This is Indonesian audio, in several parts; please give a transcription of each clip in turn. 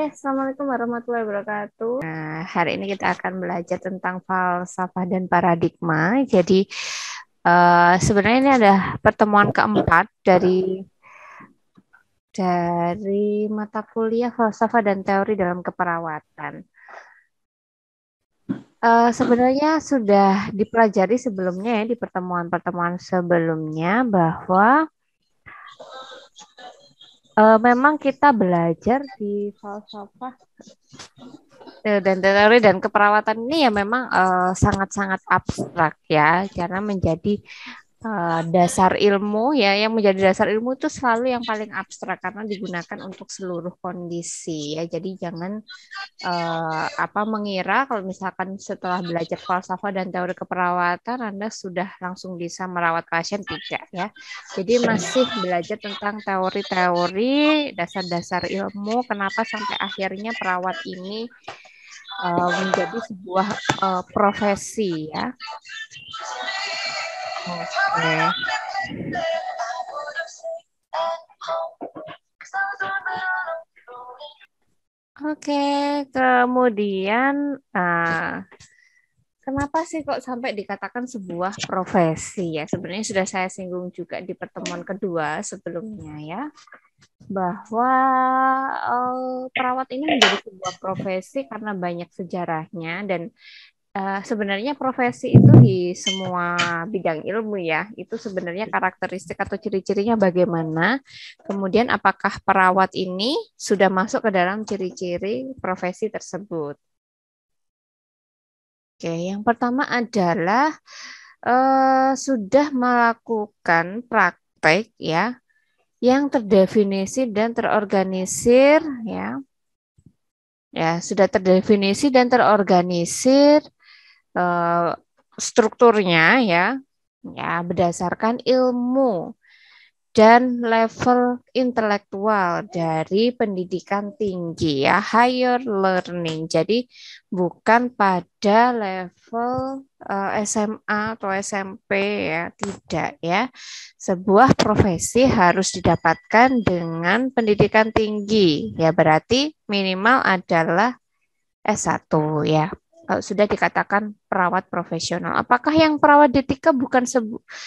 Oke, okay, Assalamualaikum warahmatullahi wabarakatuh. Nah, hari ini kita akan belajar tentang falsafah dan paradigma. Jadi, uh, sebenarnya ini ada pertemuan keempat dari dari mata kuliah falsafah dan teori dalam keperawatan. Uh, sebenarnya sudah dipelajari sebelumnya ya di pertemuan-pertemuan sebelumnya bahwa uh, memang kita belajar di falsafah eh, dan teori dan keperawatan ini ya memang eh, sangat-sangat uh, sangat -sangat abstrak ya karena menjadi uh, dasar ilmu ya yang menjadi dasar ilmu itu selalu yang paling abstrak karena digunakan untuk seluruh kondisi ya jadi jangan uh, apa mengira kalau misalkan setelah belajar falsafah dan teori keperawatan anda sudah langsung bisa merawat pasien tidak ya jadi masih belajar tentang teori-teori dasar-dasar ilmu kenapa sampai akhirnya perawat ini uh, menjadi sebuah uh, profesi ya Oke. Oke, kemudian uh, kenapa sih kok sampai dikatakan sebuah profesi ya? Sebenarnya sudah saya singgung juga di pertemuan kedua sebelumnya ya bahwa uh, perawat ini menjadi sebuah profesi karena banyak sejarahnya dan uh, sebenarnya profesi itu di semua bidang ilmu ya itu sebenarnya karakteristik atau ciri-cirinya bagaimana kemudian apakah perawat ini sudah masuk ke dalam ciri-ciri profesi tersebut oke yang pertama adalah uh, sudah melakukan praktek ya yang terdefinisi dan terorganisir ya ya sudah terdefinisi dan terorganisir Eh, strukturnya ya ya berdasarkan ilmu dan level intelektual dari pendidikan tinggi ya higher learning jadi bukan pada level uh, eh, SMA atau SMP ya tidak ya sebuah profesi harus didapatkan dengan pendidikan tinggi ya berarti minimal adalah S1 ya Eh, sudah dikatakan perawat profesional. Apakah yang perawat detika bukan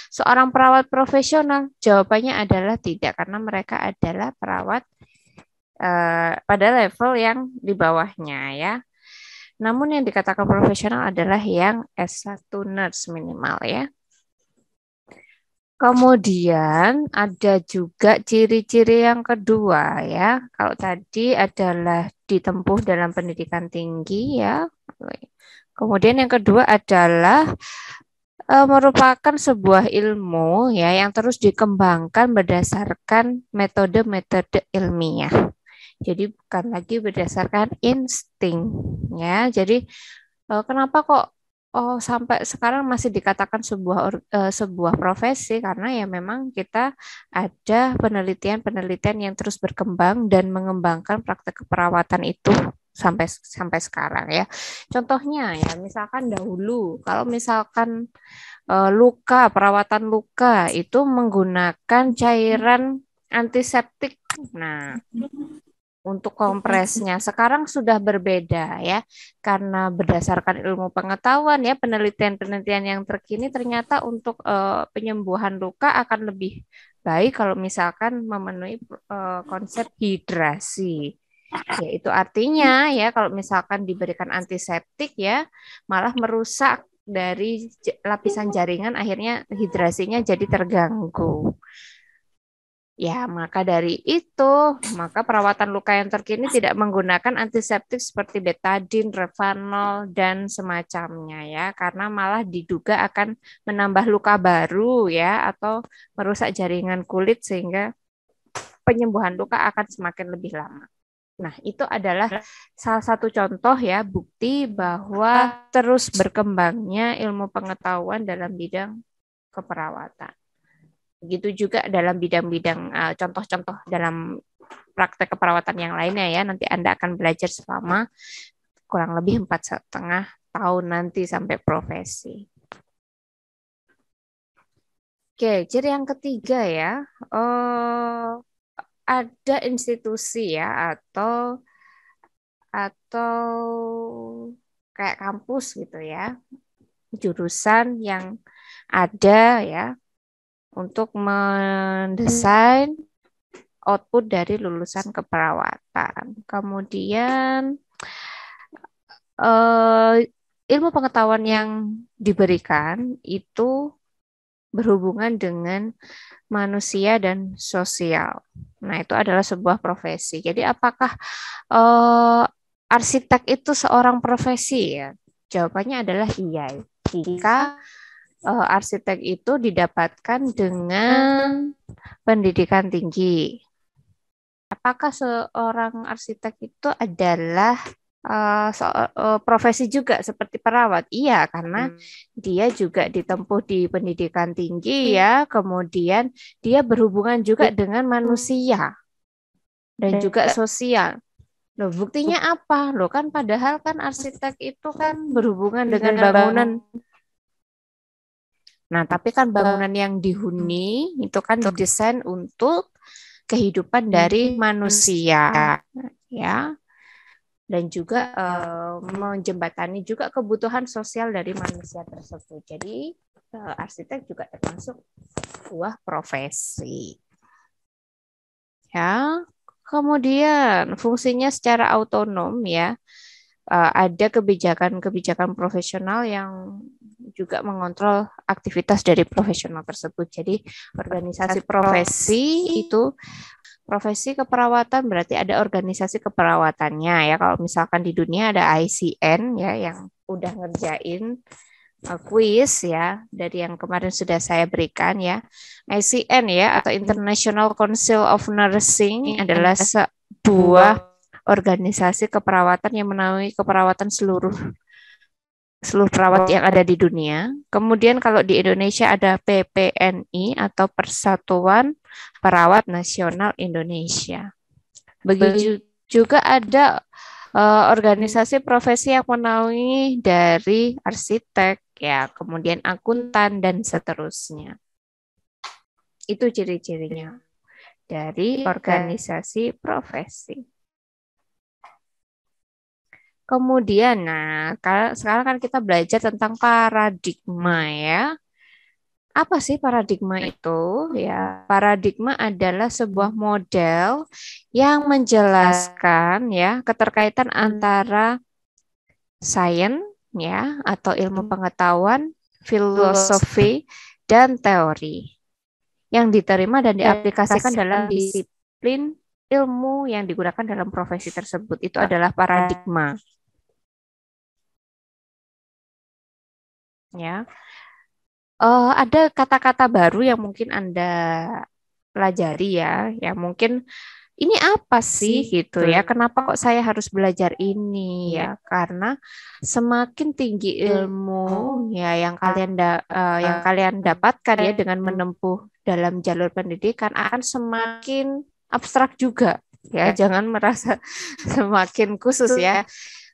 seorang perawat profesional? Jawabannya adalah tidak karena mereka adalah perawat uh, pada level yang di bawahnya ya. Namun yang dikatakan profesional adalah yang S1 nurse minimal ya. Kemudian ada juga ciri-ciri yang kedua ya. Kalau tadi adalah ditempuh dalam pendidikan tinggi ya. Kemudian yang kedua adalah e, merupakan sebuah ilmu ya yang terus dikembangkan berdasarkan metode-metode ilmiah. Jadi bukan lagi berdasarkan insting ya. Jadi e, kenapa kok oh sampai sekarang masih dikatakan sebuah uh, sebuah profesi karena ya memang kita ada penelitian-penelitian yang terus berkembang dan mengembangkan praktek keperawatan itu sampai sampai sekarang ya. Contohnya ya misalkan dahulu kalau misalkan uh, luka perawatan luka itu menggunakan cairan antiseptik. Nah, mm-hmm untuk kompresnya. Sekarang sudah berbeda ya, karena berdasarkan ilmu pengetahuan ya penelitian-penelitian yang terkini ternyata untuk uh, penyembuhan luka akan lebih baik kalau misalkan memenuhi uh, konsep hidrasi. Ya, itu artinya ya kalau misalkan diberikan antiseptik ya malah merusak dari lapisan jaringan akhirnya hidrasinya jadi terganggu. Ya, maka dari itu, maka perawatan luka yang terkini tidak menggunakan antiseptik seperti betadin, revanol, dan semacamnya ya, karena malah diduga akan menambah luka baru ya, atau merusak jaringan kulit sehingga penyembuhan luka akan semakin lebih lama. Nah, itu adalah salah satu contoh ya, bukti bahwa terus berkembangnya ilmu pengetahuan dalam bidang keperawatan. Begitu juga dalam bidang-bidang contoh eh, contoh-contoh dalam praktek keperawatan yang lainnya ya. Nanti Anda akan belajar selama kurang lebih empat setengah tahun nanti sampai profesi. Oke, jadi yang ketiga ya, uh, ada institusi ya atau atau kayak kampus gitu ya, jurusan yang ada ya untuk mendesain output dari lulusan keperawatan. Kemudian uh, ilmu pengetahuan yang diberikan itu berhubungan dengan manusia dan sosial. Nah, itu adalah sebuah profesi. Jadi apakah uh, arsitek itu seorang profesi ya? Jawabannya adalah iya. Jika uh, arsitek itu didapatkan dengan pendidikan tinggi. Apakah seorang arsitek itu adalah uh, so, uh, profesi juga seperti perawat? Iya, karena hmm. dia juga ditempuh di pendidikan tinggi hmm. ya, kemudian dia berhubungan juga hmm. dengan manusia dan juga sosial. Loh, buktinya apa? Loh kan padahal kan arsitek itu kan berhubungan dengan bangunan Nah, tapi kan bangunan yang dihuni itu kan didesain untuk kehidupan hmm. dari manusia, ya. Dan juga uh, menjembatani juga kebutuhan sosial dari manusia tersebut. Jadi uh, arsitek juga termasuk sebuah profesi. Ya. Kemudian fungsinya secara autonom ya uh, ada kebijakan-kebijakan profesional yang juga mengontrol aktivitas dari profesional tersebut. Jadi organisasi profesi itu profesi keperawatan berarti ada organisasi keperawatannya ya. Kalau misalkan di dunia ada ICN ya yang udah ngerjain eh, kuis ya dari yang kemarin sudah saya berikan ya. ICN ya atau International Council of Nursing adalah sebuah organisasi keperawatan yang menaungi keperawatan seluruh seluruh perawat yang ada di dunia. Kemudian kalau di Indonesia ada PPNI atau Persatuan Perawat Nasional Indonesia. Begitu juga ada uh, organisasi profesi yang menaungi dari arsitek ya, kemudian akuntan dan seterusnya. Itu ciri-cirinya dari iya. organisasi profesi. Kemudian, nah, sekarang kan kita belajar tentang paradigma ya. Apa sih paradigma itu? Ya, paradigma adalah sebuah model yang menjelaskan ya keterkaitan antara sains ya atau ilmu pengetahuan, filosofi dan teori yang diterima dan diaplikasikan dalam disiplin ilmu yang digunakan dalam profesi tersebut itu adalah paradigma. ya. Uh, ada kata-kata baru yang mungkin Anda pelajari ya, Ya mungkin ini apa sih gitu ya? Kenapa kok saya harus belajar ini iya. ya? Karena semakin tinggi ilmu ya yang ah. kalian da uh, yang ah. kalian dapatkan ya dengan menempuh dalam jalur pendidikan akan semakin abstrak juga ya. Iya. Jangan merasa semakin khusus ya.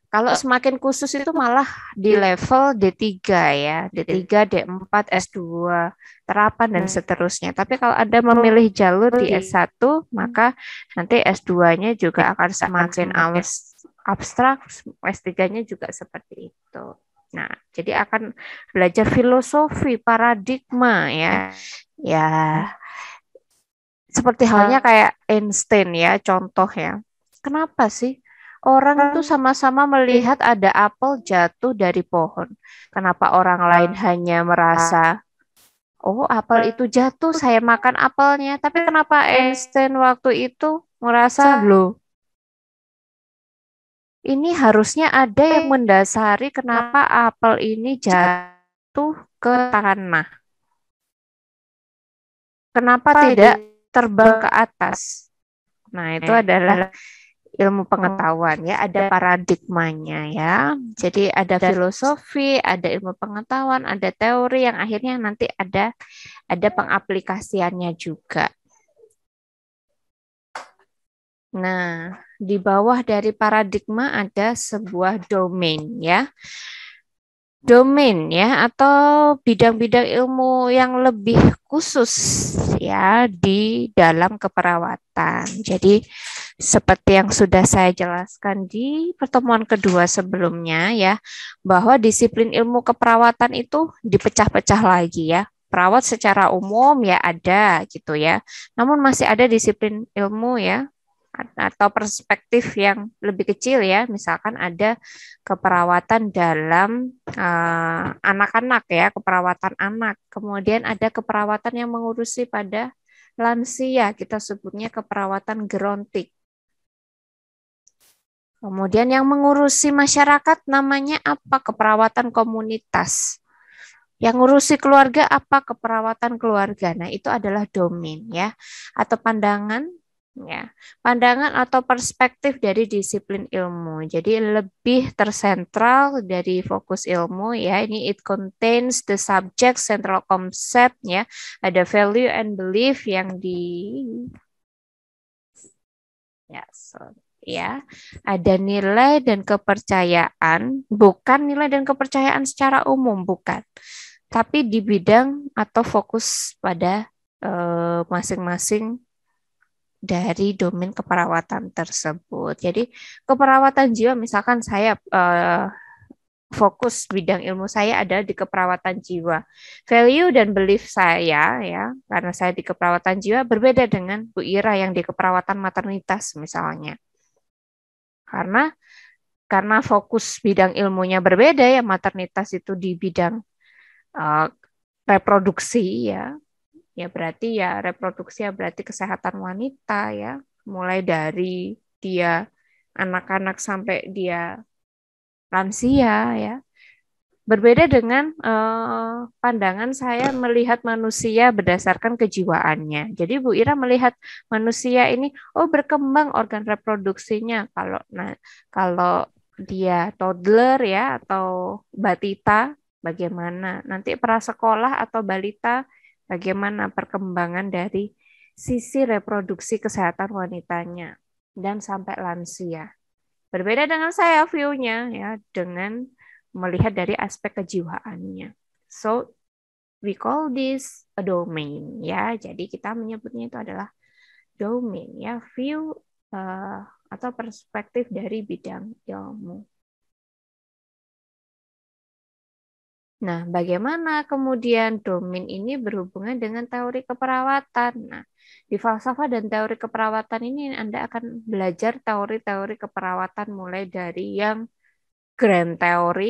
Kalau semakin khusus itu malah di iya. level D3 ya, D3, D4, S2, terapan dan iya. seterusnya. Tapi kalau Anda memilih jalur di iya. S1, maka nanti S2-nya juga akan semakin awas abstrak, S3-nya juga seperti itu. Nah, jadi akan belajar filosofi, paradigma ya. Ya. Seperti halnya kayak Einstein ya, contoh ya. Kenapa sih orang itu sama-sama melihat ada apel jatuh dari pohon. Kenapa orang lain hanya merasa oh apel itu jatuh saya makan apelnya, tapi kenapa Einstein waktu itu merasa loh ini harusnya ada yang mendasari kenapa apel ini jatuh ke tanah. Kenapa tidak terbang ke atas? Nah, itu adalah ilmu oh. pengetahuan ya ada paradigmanya ya jadi ada filosofi ada ilmu pengetahuan ada teori yang akhirnya nanti ada ada pengaplikasiannya juga nah di bawah dari paradigma ada sebuah domain ya domain ya atau bidang-bidang ilmu yang lebih khusus ya di dalam keperawatan jadi seperti yang sudah saya jelaskan di pertemuan kedua sebelumnya ya, bahwa disiplin ilmu keperawatan itu dipecah-pecah lagi ya. Perawat secara umum ya ada gitu ya. Namun masih ada disiplin ilmu ya atau perspektif yang lebih kecil ya, misalkan ada keperawatan dalam eh, anak-anak uh, ya, keperawatan anak. Kemudian ada keperawatan yang mengurusi pada lansia, kita sebutnya keperawatan gerontik Kemudian yang mengurusi masyarakat namanya apa? Keperawatan komunitas. Yang ngurusi keluarga apa? Keperawatan keluarga. Nah, itu adalah domain ya atau pandangan ya. Pandangan atau perspektif dari disiplin ilmu. Jadi lebih tersentral dari fokus ilmu ya. Ini it contains the subject central concept ya. Ada value and belief yang di Ya, yes. sorry ya ada nilai dan kepercayaan bukan nilai dan kepercayaan secara umum bukan tapi di bidang atau fokus pada eh, masing-masing e, dari domain keperawatan tersebut. Jadi keperawatan jiwa misalkan saya e, fokus bidang ilmu saya ada di keperawatan jiwa. Value dan belief saya ya, karena saya di keperawatan jiwa berbeda dengan Bu Ira yang di keperawatan maternitas misalnya. Karena karena fokus bidang ilmunya berbeda ya maternitas itu di bidang uh, reproduksi ya. Ya berarti ya reproduksi ya berarti kesehatan wanita ya, mulai dari dia anak-anak sampai dia lansia ya Berbeda dengan uh, pandangan saya melihat manusia berdasarkan kejiwaannya. Jadi Bu Ira melihat manusia ini oh berkembang organ reproduksinya kalau nah kalau dia toddler ya atau batita bagaimana nanti prasekolah atau balita bagaimana perkembangan dari sisi reproduksi kesehatan wanitanya dan sampai lansia. Berbeda dengan saya view-nya ya dengan melihat dari aspek kejiwaannya. So we call this a domain ya. Jadi kita menyebutnya itu adalah domain ya, view uh, atau perspektif dari bidang ilmu. Nah, bagaimana kemudian domain ini berhubungan dengan teori keperawatan? Nah, di falsafah dan teori keperawatan ini Anda akan belajar teori-teori keperawatan mulai dari yang grand teori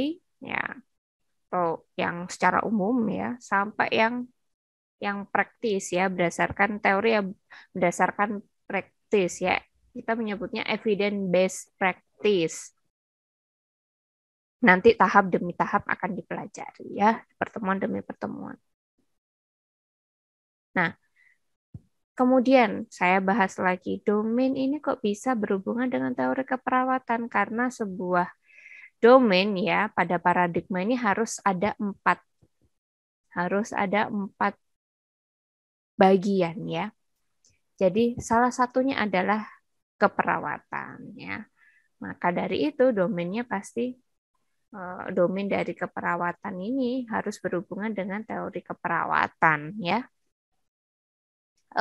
ya atau yang secara umum ya sampai yang yang praktis ya berdasarkan teori ya berdasarkan praktis ya kita menyebutnya evidence based practice nanti tahap demi tahap akan dipelajari ya pertemuan demi pertemuan nah Kemudian saya bahas lagi domain ini kok bisa berhubungan dengan teori keperawatan karena sebuah domain ya pada paradigma ini harus ada empat harus ada empat bagian ya. Jadi salah satunya adalah keperawatan ya. Maka dari itu domainnya pasti eh, domain dari keperawatan ini harus berhubungan dengan teori keperawatan ya.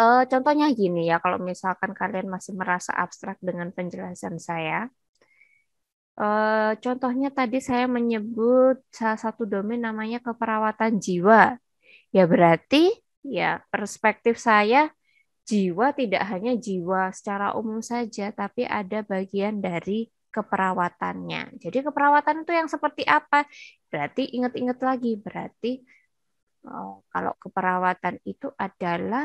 Eh, contohnya gini ya, kalau misalkan kalian masih merasa abstrak dengan penjelasan saya, Eh, contohnya tadi saya menyebut salah satu domain namanya keperawatan jiwa. Ya berarti ya perspektif saya jiwa tidak hanya jiwa secara umum saja, tapi ada bagian dari keperawatannya. Jadi keperawatan itu yang seperti apa? Berarti ingat-ingat lagi, berarti oh, kalau keperawatan itu adalah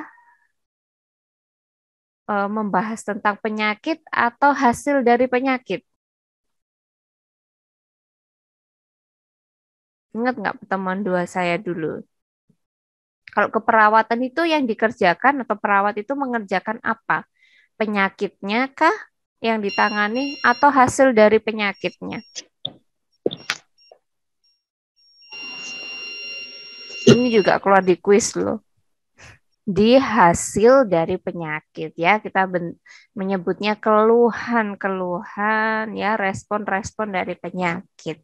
eh, membahas tentang penyakit atau hasil dari penyakit Ingat nggak pertemuan dua saya dulu? Kalau keperawatan itu yang dikerjakan atau perawat itu mengerjakan apa? Penyakitnya kah yang ditangani atau hasil dari penyakitnya? Ini juga keluar di kuis loh. Di hasil dari penyakit ya, kita menyebutnya keluhan-keluhan ya, respon-respon dari penyakit.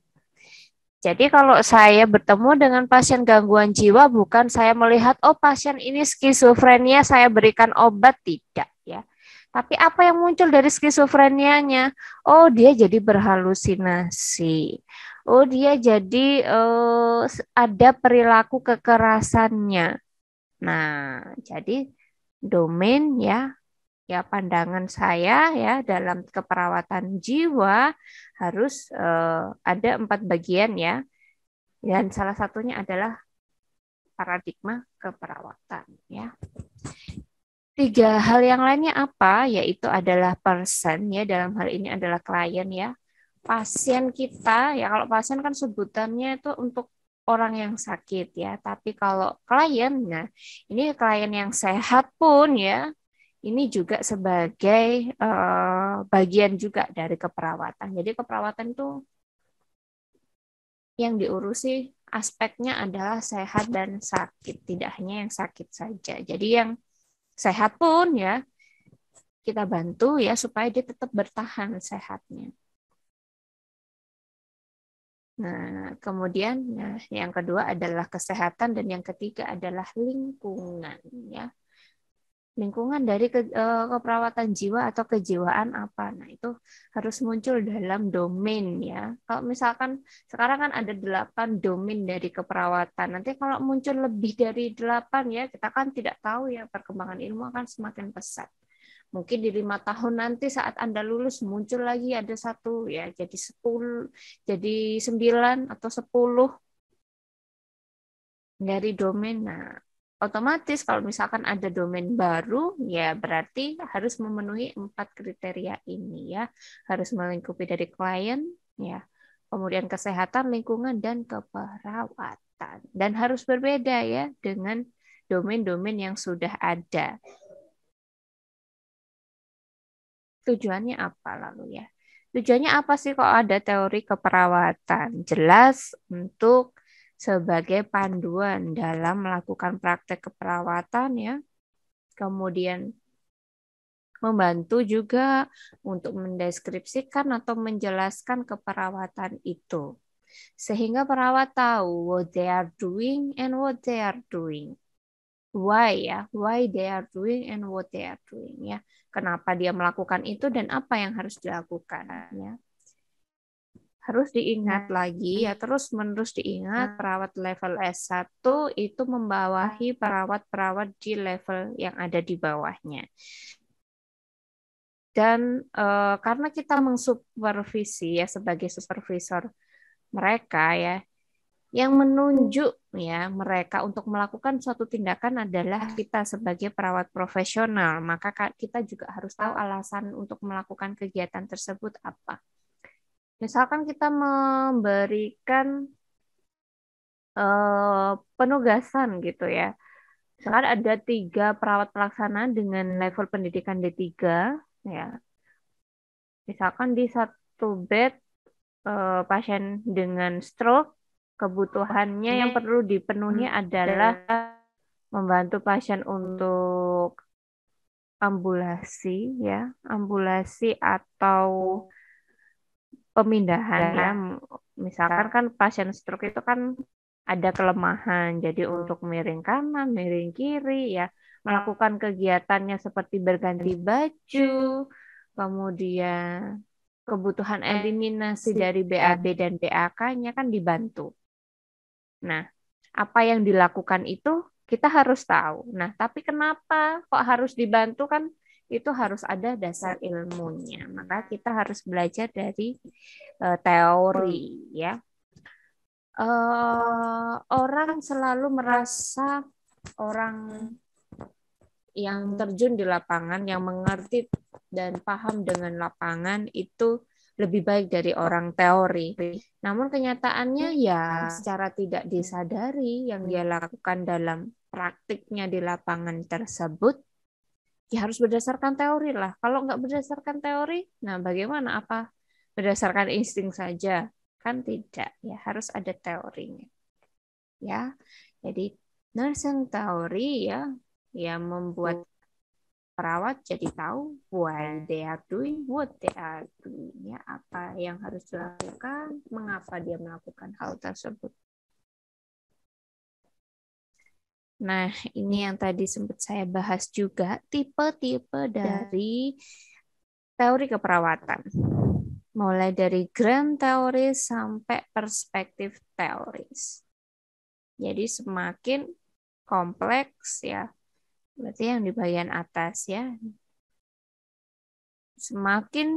Jadi kalau saya bertemu dengan pasien gangguan jiwa bukan saya melihat oh pasien ini skizofrenia saya berikan obat tidak ya. Tapi apa yang muncul dari skizofrenianya? Oh dia jadi berhalusinasi. Oh dia jadi eh, ada perilaku kekerasannya. Nah, jadi domain ya ya pandangan saya ya dalam keperawatan jiwa harus eh, ada empat bagian ya dan salah satunya adalah paradigma keperawatan ya tiga hal yang lainnya apa yaitu adalah person ya dalam hal ini adalah klien ya pasien kita ya kalau pasien kan sebutannya itu untuk orang yang sakit ya tapi kalau kliennya ini klien yang sehat pun ya ini juga sebagai uh, bagian juga dari keperawatan. Jadi keperawatan itu yang diurusi aspeknya adalah sehat dan sakit, tidak hanya yang sakit saja. Jadi yang sehat pun ya kita bantu ya supaya dia tetap bertahan sehatnya. Nah, kemudian nah, yang kedua adalah kesehatan dan yang ketiga adalah lingkungan ya lingkungan dari ke, eh, keperawatan jiwa atau kejiwaan apa. Nah, itu harus muncul dalam domain ya. Kalau misalkan sekarang kan ada delapan domain dari keperawatan. Nanti kalau muncul lebih dari delapan ya, kita kan tidak tahu ya perkembangan ilmu akan semakin pesat. Mungkin di lima tahun nanti saat Anda lulus muncul lagi ada satu ya, jadi sepuluh, jadi sembilan atau sepuluh dari domain. Nah, otomatis kalau misalkan ada domain baru ya berarti harus memenuhi empat kriteria ini ya harus melingkupi dari klien ya kemudian kesehatan lingkungan dan keperawatan dan harus berbeda ya dengan domain-domain yang sudah ada tujuannya apa lalu ya tujuannya apa sih kok ada teori keperawatan jelas untuk sebagai panduan dalam melakukan praktek keperawatan ya. Kemudian membantu juga untuk mendeskripsikan atau menjelaskan keperawatan itu. Sehingga perawat tahu what they are doing and what they are doing. Why ya, why they are doing and what they are doing ya. Kenapa dia melakukan itu dan apa yang harus dilakukan ya harus diingat hmm. lagi ya terus-menerus diingat hmm. perawat level S1 itu membawahi perawat-perawat di level yang ada di bawahnya. Dan e, karena kita mensupervisi ya sebagai supervisor mereka ya yang menunjuk ya mereka untuk melakukan suatu tindakan adalah kita sebagai perawat profesional, maka kita juga harus tahu alasan untuk melakukan kegiatan tersebut apa misalkan kita memberikan uh, penugasan gitu ya. Misalkan ada tiga perawat pelaksana dengan level pendidikan D3 ya. Misalkan di satu bed uh, pasien dengan stroke kebutuhannya yang perlu dipenuhi hmm, adalah membantu pasien untuk ambulasi ya, ambulasi atau pemindahan ya. misalkan kan pasien stroke itu kan ada kelemahan jadi untuk miring kanan miring kiri ya melakukan kegiatannya seperti berganti baju kemudian kebutuhan eliminasi iya. dari BAB dan BAK-nya kan dibantu. Nah, apa yang dilakukan itu kita harus tahu. Nah, tapi kenapa kok harus dibantu kan itu harus ada dasar ilmunya. Maka kita harus belajar dari uh, teori ya. Uh, orang selalu merasa orang yang terjun di lapangan yang mengerti dan paham dengan lapangan itu lebih baik dari orang teori. Namun kenyataannya ya secara tidak disadari yang dia lakukan dalam praktiknya di lapangan tersebut ya harus berdasarkan teori lah. Kalau nggak berdasarkan teori, nah bagaimana? Apa berdasarkan insting saja? Kan tidak, ya harus ada teorinya. Ya, jadi nursing teori ya, ya membuat perawat jadi tahu why they are doing what they are doing ya apa yang harus dilakukan mengapa dia melakukan hal tersebut Nah, ini yang tadi sempat saya bahas juga, tipe-tipe ya. dari teori keperawatan. Mulai dari grand teori sampai perspektif teoris. Jadi semakin kompleks ya, berarti yang di bagian atas ya, semakin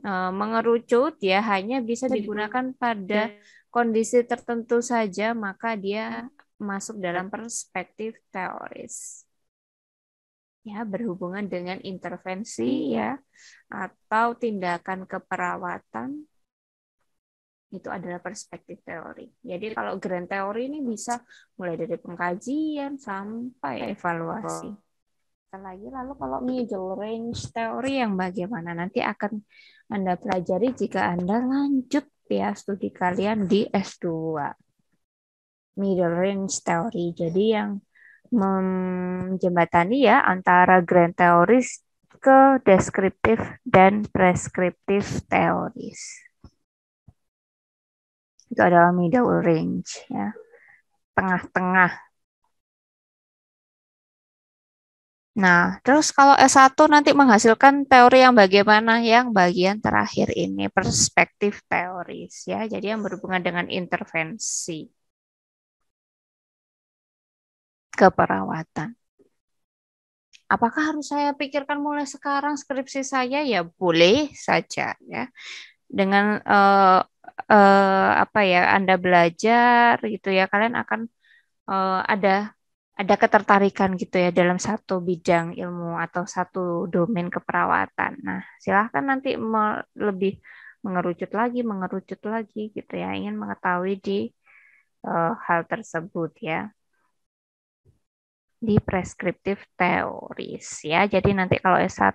e, mengerucut ya hanya bisa digunakan pada ya. kondisi tertentu saja, maka dia ya masuk dalam perspektif teoris ya berhubungan dengan intervensi ya atau tindakan keperawatan itu adalah perspektif teori. Jadi kalau grand teori ini bisa mulai dari pengkajian sampai evaluasi. Selagi lalu kalau middle range teori yang bagaimana nanti akan Anda pelajari jika Anda lanjut ya studi kalian di S2 middle range theory. Jadi yang menjembatani ya antara grand theories ke deskriptif dan preskriptif teoris. Itu adalah middle range ya. Tengah-tengah Nah, terus kalau S1 nanti menghasilkan teori yang bagaimana? Yang bagian terakhir ini, perspektif teoris ya. Jadi yang berhubungan dengan intervensi keperawatan. Apakah harus saya pikirkan mulai sekarang skripsi saya? Ya boleh saja ya. Dengan uh, uh, apa ya Anda belajar gitu ya, kalian akan uh, ada ada ketertarikan gitu ya dalam satu bidang ilmu atau satu domain keperawatan. Nah, silahkan nanti lebih mengerucut lagi, mengerucut lagi gitu ya, ingin mengetahui di uh, hal tersebut ya di preskriptif teoris ya. Jadi nanti kalau S1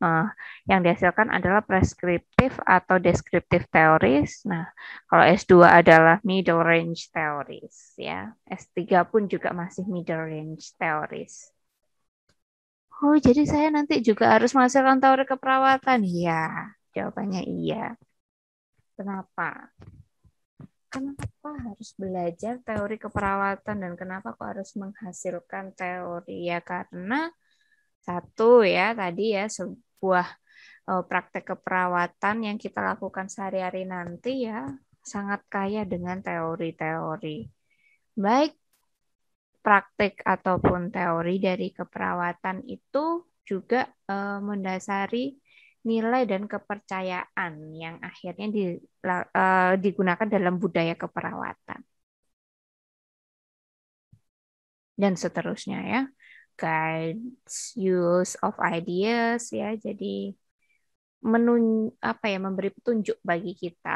nah eh, yang dihasilkan adalah preskriptif atau deskriptif teoris. Nah, kalau S2 adalah middle range teoris ya. S3 pun juga masih middle range teoris. Oh, jadi saya nanti juga harus menghasilkan teori keperawatan. Iya, jawabannya iya. Kenapa? kenapa harus belajar teori keperawatan dan kenapa kok harus menghasilkan teori ya karena satu ya tadi ya sebuah uh, praktek keperawatan yang kita lakukan sehari-hari nanti ya sangat kaya dengan teori-teori baik praktik ataupun teori dari keperawatan itu juga e, mendasari nilai dan kepercayaan yang akhirnya di, uh, digunakan dalam budaya keperawatan dan seterusnya ya guides use of ideas ya jadi menun apa ya memberi petunjuk bagi kita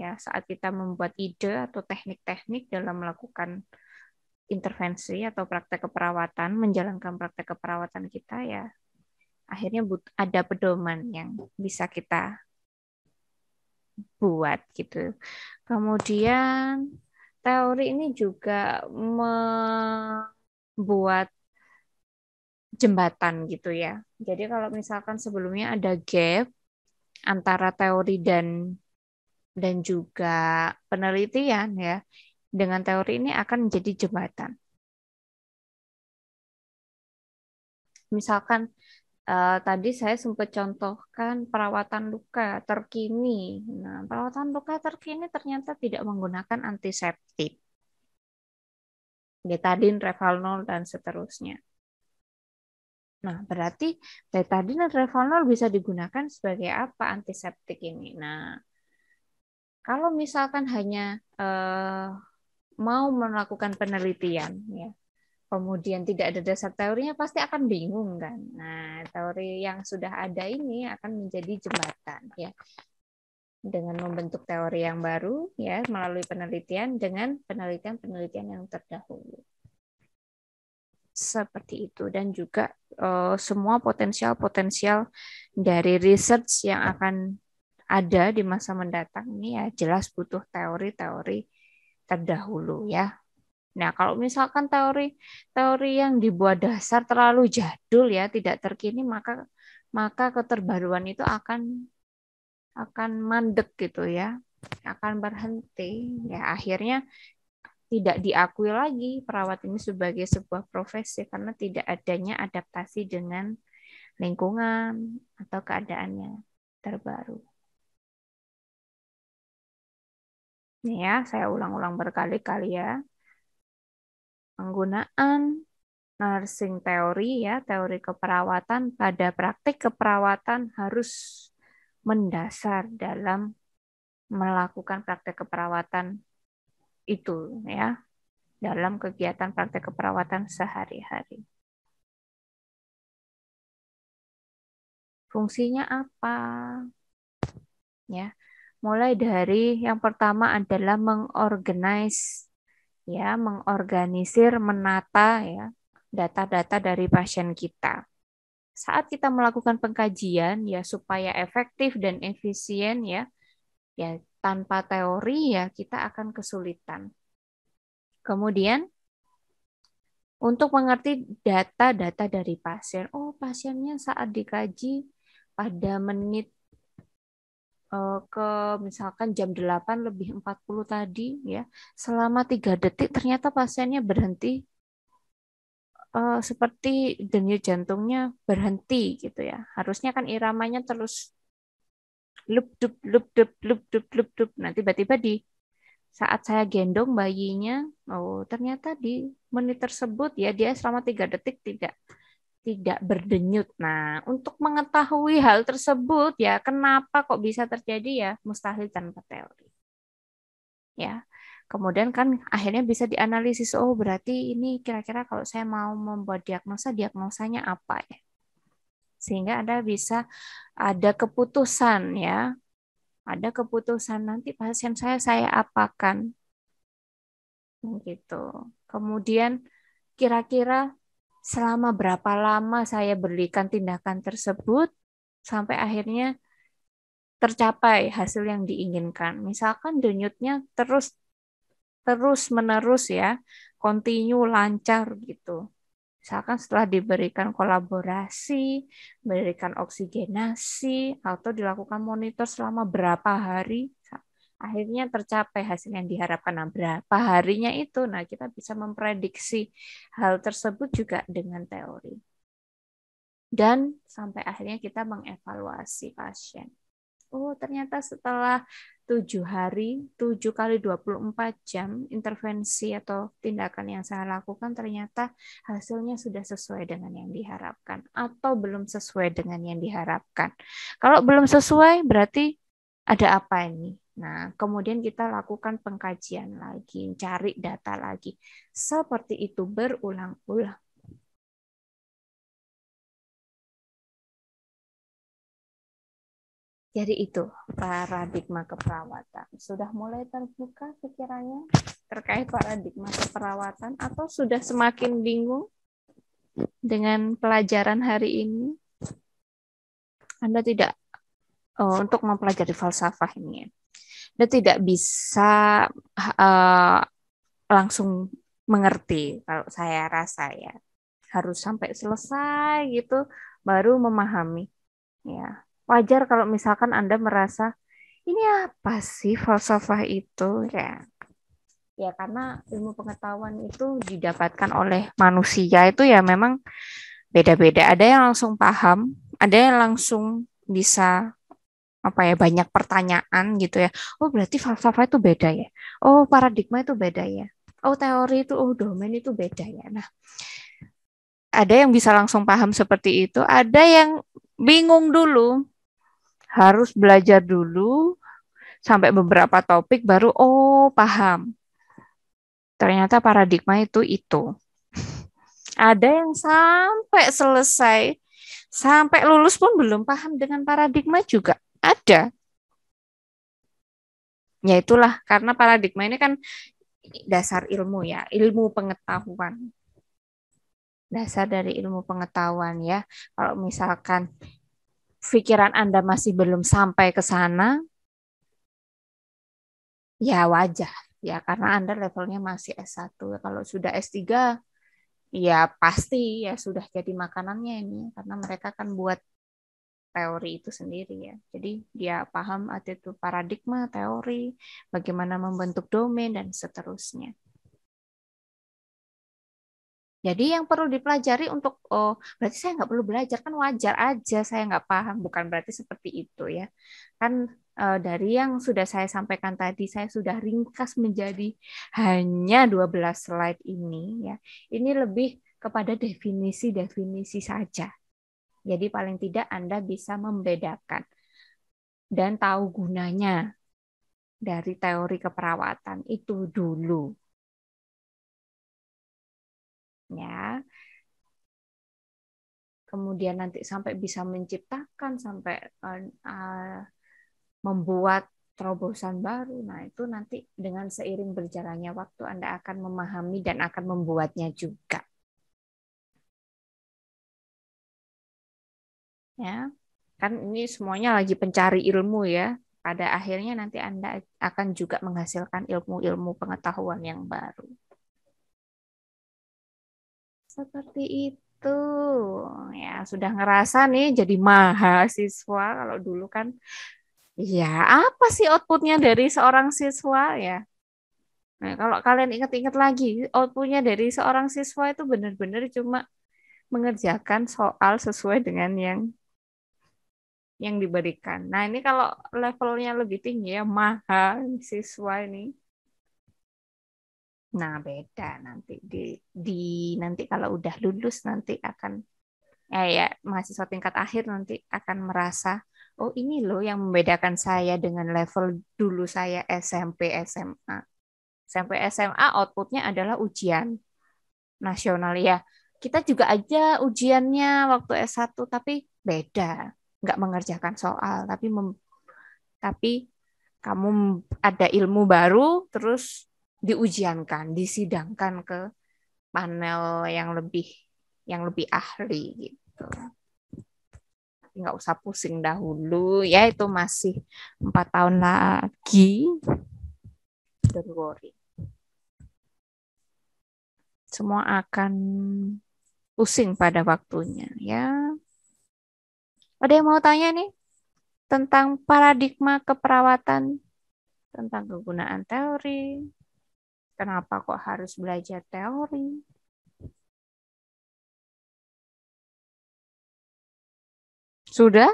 ya saat kita membuat ide atau teknik-teknik dalam melakukan intervensi atau praktek keperawatan menjalankan praktek keperawatan kita ya akhirnya ada pedoman yang bisa kita buat gitu. Kemudian teori ini juga membuat jembatan gitu ya. Jadi kalau misalkan sebelumnya ada gap antara teori dan dan juga penelitian ya, dengan teori ini akan menjadi jembatan. Misalkan uh, tadi saya sempat contohkan perawatan luka terkini. Nah, perawatan luka terkini ternyata tidak menggunakan antiseptik. Betadin, Revalnol, dan seterusnya. Nah, berarti betadin dan Revalnol bisa digunakan sebagai apa antiseptik ini? Nah, kalau misalkan hanya uh, mau melakukan penelitian, ya, kemudian tidak ada dasar teorinya pasti akan bingung kan. Nah, teori yang sudah ada ini akan menjadi jembatan ya. Dengan membentuk teori yang baru ya melalui penelitian dengan penelitian-penelitian yang terdahulu. Seperti itu dan juga uh, semua potensial-potensial dari research yang akan ada di masa mendatang ini ya jelas butuh teori-teori terdahulu ya Nah, kalau misalkan teori teori yang dibuat dasar terlalu jadul ya, tidak terkini, maka maka keterbaruan itu akan akan mandek gitu ya, akan berhenti. Ya, akhirnya tidak diakui lagi perawat ini sebagai sebuah profesi karena tidak adanya adaptasi dengan lingkungan atau keadaannya terbaru. ya, saya ulang-ulang berkali-kali ya penggunaan nursing teori ya, teori keperawatan pada praktik keperawatan harus mendasar dalam melakukan praktik keperawatan itu ya dalam kegiatan praktik keperawatan sehari-hari. Fungsinya apa? Ya, mulai dari yang pertama adalah mengorganize ya mengorganisir menata ya data-data dari pasien kita saat kita melakukan pengkajian ya supaya efektif dan efisien ya ya tanpa teori ya kita akan kesulitan. Kemudian untuk mengerti data-data dari pasien, oh pasiennya saat dikaji pada menit Eh, ke misalkan jam 8 lebih 40 tadi ya selama tiga detik ternyata pasiennya berhenti uh, seperti denyut jantungnya berhenti gitu ya harusnya kan iramanya terus lup dup lup dup lup dup lup dup nah tiba-tiba di saat saya gendong bayinya oh ternyata di menit tersebut ya dia selama tiga detik tidak tidak berdenyut. Nah, untuk mengetahui hal tersebut ya, kenapa kok bisa terjadi ya mustahil tanpa teori. Ya. Kemudian kan akhirnya bisa dianalisis, oh berarti ini kira-kira kalau saya mau membuat diagnosa, diagnosanya apa ya? Sehingga Anda bisa ada keputusan ya. Ada keputusan nanti pasien saya saya apakan. Gitu. Kemudian kira-kira selama berapa lama saya berikan tindakan tersebut sampai akhirnya tercapai hasil yang diinginkan. Misalkan denyutnya terus terus menerus ya, kontinu lancar gitu. Misalkan setelah diberikan kolaborasi, memberikan oksigenasi, atau dilakukan monitor selama berapa hari, akhirnya tercapai hasil yang diharapkan. Nah, berapa harinya itu? Nah, kita bisa memprediksi hal tersebut juga dengan teori. Dan sampai akhirnya kita mengevaluasi pasien. Oh, ternyata setelah tujuh hari, tujuh kali 24 jam intervensi atau tindakan yang saya lakukan ternyata hasilnya sudah sesuai dengan yang diharapkan atau belum sesuai dengan yang diharapkan. Kalau belum sesuai berarti ada apa ini? Nah, kemudian kita lakukan pengkajian lagi, cari data lagi. Seperti itu berulang-ulang. Jadi itu paradigma keperawatan. Sudah mulai terbuka sekiranya terkait paradigma keperawatan atau sudah semakin bingung dengan pelajaran hari ini? Anda tidak oh, untuk mempelajari falsafah ini. Ya dia tidak bisa uh, langsung mengerti kalau saya rasa ya harus sampai selesai gitu baru memahami ya wajar kalau misalkan anda merasa ini apa sih falsafah itu ya ya karena ilmu pengetahuan itu didapatkan oleh manusia itu ya memang beda-beda ada yang langsung paham ada yang langsung bisa apa ya banyak pertanyaan gitu ya. Oh berarti falsafah itu beda ya. Oh paradigma itu beda ya. Oh teori itu oh domain itu beda ya. Nah ada yang bisa langsung paham seperti itu, ada yang bingung dulu, harus belajar dulu sampai beberapa topik baru oh paham. Ternyata paradigma itu itu. Ada yang sampai selesai, sampai lulus pun belum paham dengan paradigma juga. Ada. Ya itulah karena paradigma ini kan dasar ilmu ya, ilmu pengetahuan. Dasar dari ilmu pengetahuan ya. Kalau misalkan pikiran Anda masih belum sampai ke sana, ya wajar ya karena Anda levelnya masih S1. Kalau sudah S3 ya pasti ya sudah jadi makanannya ini karena mereka kan buat teori itu sendiri ya. Jadi dia paham itu paradigma, teori, bagaimana membentuk domain dan seterusnya. Jadi yang perlu dipelajari untuk oh berarti saya nggak perlu belajar kan wajar aja saya nggak paham bukan berarti seperti itu ya kan eh, dari yang sudah saya sampaikan tadi saya sudah ringkas menjadi hanya 12 slide ini ya ini lebih kepada definisi-definisi saja jadi paling tidak Anda bisa membedakan dan tahu gunanya dari teori keperawatan itu dulu. Ya. Kemudian nanti sampai bisa menciptakan sampai uh, membuat terobosan baru. Nah, itu nanti dengan seiring berjalannya waktu Anda akan memahami dan akan membuatnya juga. ya kan ini semuanya lagi pencari ilmu ya pada akhirnya nanti anda akan juga menghasilkan ilmu-ilmu pengetahuan yang baru seperti itu ya sudah ngerasa nih jadi mahasiswa kalau dulu kan ya apa sih outputnya dari seorang siswa ya Nah, kalau kalian ingat-ingat lagi, outputnya dari seorang siswa itu benar-benar cuma mengerjakan soal sesuai dengan yang yang diberikan. Nah, ini kalau levelnya lebih tinggi ya maha siswa ini. Nah, beda nanti di di nanti kalau udah lulus nanti akan ya ya mahasiswa tingkat akhir nanti akan merasa oh ini loh yang membedakan saya dengan level dulu saya SMP SMA. SMP SMA outputnya adalah ujian nasional ya. Kita juga aja ujiannya waktu S1 tapi beda nggak mengerjakan soal tapi mem, tapi kamu ada ilmu baru terus diujiankan disidangkan ke panel yang lebih yang lebih ahli gitu nggak usah pusing dahulu ya itu masih empat tahun lagi don't worry semua akan pusing pada waktunya ya ada yang mau tanya nih tentang paradigma keperawatan, tentang kegunaan teori, kenapa kok harus belajar teori? Sudah?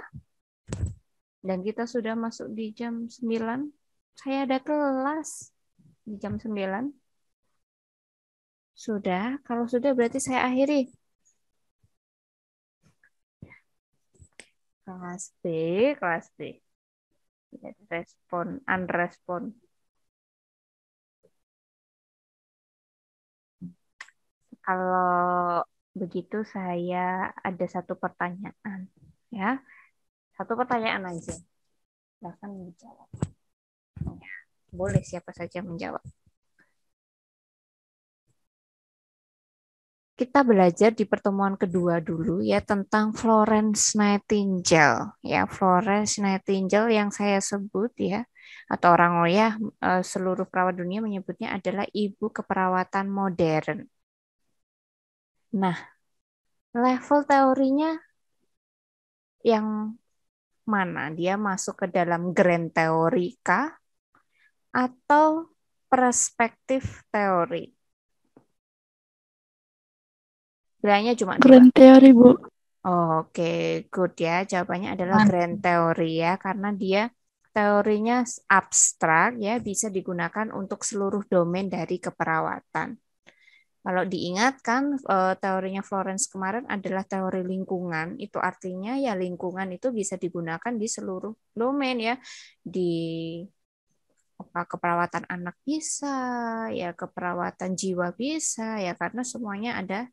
Dan kita sudah masuk di jam 9. Saya ada kelas di jam 9. Sudah, kalau sudah berarti saya akhiri. Kelas B, kelas B. Iya, respon, unrespon. Kalau begitu saya ada satu pertanyaan, ya. Satu pertanyaan aja. Bahkan menjawab. Ya, boleh siapa saja menjawab. kita belajar di pertemuan kedua dulu ya tentang Florence Nightingale ya Florence Nightingale yang saya sebut ya atau orang ya seluruh perawat dunia menyebutnya adalah ibu keperawatan modern. Nah, level teorinya yang mana? Dia masuk ke dalam grand teori kah atau perspektif teori? Pilihannya cuma Grand dua. Theory, Bu. Oke, good ya. Jawabannya adalah Man. Grand Theory ya, karena dia teorinya abstrak ya, bisa digunakan untuk seluruh domain dari keperawatan. Kalau diingatkan eh, teorinya Florence kemarin adalah teori lingkungan, itu artinya ya lingkungan itu bisa digunakan di seluruh domain ya, di apa keperawatan anak bisa, ya keperawatan jiwa bisa, ya karena semuanya ada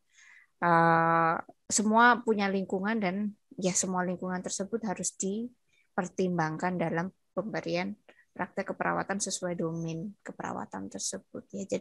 uh, semua punya lingkungan dan ya semua lingkungan tersebut harus dipertimbangkan dalam pemberian praktek keperawatan sesuai domain keperawatan tersebut ya jadi